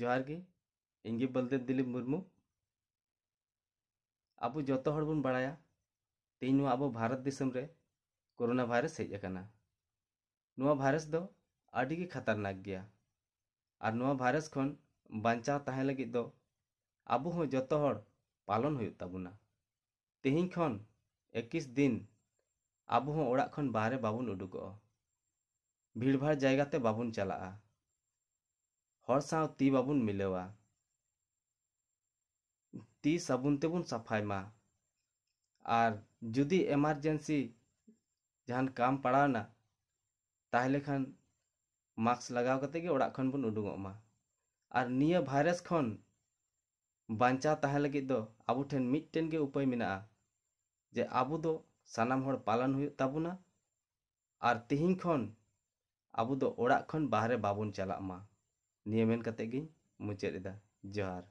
ᱡᱚᱦᱟᱨ ᱜᱮ ᱤᱧ ᱜᱮ ᱵᱚᱞᱫᱮᱵ ᱫᱤᱞᱤᱯ ᱢᱩᱨᱢᱩ ᱟᱵᱚ ᱡᱚᱛᱚ ᱦᱚᱲ ᱵᱚᱱ ᱵᱟᱲᱟᱭᱟ ᱛᱮᱦᱮᱧ ᱱᱚᱣᱟ ᱟᱵᱚ ᱵᱷᱟᱨᱚᱛ ᱫᱤᱥᱚᱢ ᱨᱮ ᱠᱳᱨᱳᱱᱟ ᱵᱷᱟᱭᱨᱟᱥ ᱦᱮᱡ ᱟᱠᱟᱱᱟ ᱱᱚᱣᱟ ᱵᱷᱟᱭᱨᱟᱥ ᱫᱚ ᱟᱹᱰᱤ ᱜᱮ ᱠᱷᱟᱛᱟᱨᱱᱟᱠ ᱜᱮᱭᱟ ᱟᱨ ᱱᱚᱣᱟ ᱵᱷᱟᱭᱨᱟᱥ ᱠᱷᱚᱱ ᱵᱟᱧᱪᱟᱣ ᱛᱟᱦᱮᱸ ᱞᱟᱹᱜᱤᱫ ᱫᱚ ᱟᱵᱚ ᱦᱚᱸ ᱡᱚᱛᱚ ᱦᱚᱲ ᱯᱟᱞᱚᱱ ᱦᱩᱭᱩᱜ ᱛᱟᱵᱚᱱᱟ ᱛᱮᱦᱮᱧ ᱠᱷᱚᱱ ᱮᱠᱤᱥ ᱫᱤᱱ ᱟᱵᱚ ᱦᱚᱸ ᱚᱲᱟᱜ ᱠᱷᱚᱱ ᱵᱟᱦᱨᱮ ᱵᱟᱵᱚᱱ ᱩᱰᱩᱠᱚᱜᱼᱟ ᱵᱷᱤᱲᱵᱷᱟᱲ ᱡᱟᱭᱜᱟᱛᱮ ᱵᱟᱵᱚᱱ ᱪᱟᱞᱟᱜᱼᱟ ᱦᱚᱲ ᱥᱟᱶ ᱛᱤ ᱵᱟᱵᱚᱱ ᱢᱤᱞᱟᱹᱣᱟ ᱛᱤ ᱥᱟᱵᱚᱱ ᱛᱮᱵᱚᱱ ᱥᱟᱯᱷᱟᱭ ᱢᱟ ᱟᱨ ᱡᱩᱫᱤ ᱮᱢᱟᱨᱡᱮᱱᱥᱤ ᱡᱟᱦᱟᱱ ᱠᱟᱢ ᱯᱟᱲᱟᱣᱱᱟ ᱛᱟᱦᱞᱮ ᱠᱷᱟᱱ ᱢᱟᱠᱥ ᱞᱟᱜᱟᱣ ᱠᱟᱛᱮ ᱜᱮ ᱚᱲᱟᱜ ᱠᱷᱚᱱ ᱵᱚᱱ ᱩᱰᱩᱠᱚᱜ ᱢᱟ ᱟᱨ ᱱᱤᱭᱟᱹ ᱵᱷᱟᱭᱨᱟᱥ ᱠᱷᱚᱱ ᱵᱟᱧᱪᱟᱣ ᱛᱟᱦᱮᱸ ᱞᱟᱹᱜᱤᱫ ᱫᱚ ᱟᱵᱚ ᱴᱷᱮᱱ ᱢᱤᱫᱴᱮᱱ ᱜᱮ ᱩᱯᱟᱹᱭ ᱢᱮᱱᱟᱜᱼᱟ ᱡᱮ ᱟᱵᱚ ᱫᱚ ᱥᱟᱱᱟᱢ ᱦᱚᱲ ᱯᱟᱞᱚᱱ ᱦᱩᱭᱩᱜ ᱛᱟᱵᱚᱱᱟ ᱟᱨ ᱛᱤᱦᱤᱧ ᱠᱷᱚᱱ ᱟᱵᱚ ᱫᱚ ᱚᱲᱟᱜ ᱠᱷᱚᱱ ᱵᱟᱦᱨᱮ ᱵᱟᱵᱚᱱ ᱪᱟᱞᱟᱜ ᱢᱟ ᱱᱤᱭᱟᱹ ᱢᱮᱱ ᱠᱟᱛᱮᱫ ᱜᱤᱧ ᱢᱩᱪᱟᱹᱫ ᱮᱫᱟ ᱡᱚᱦᱟᱨ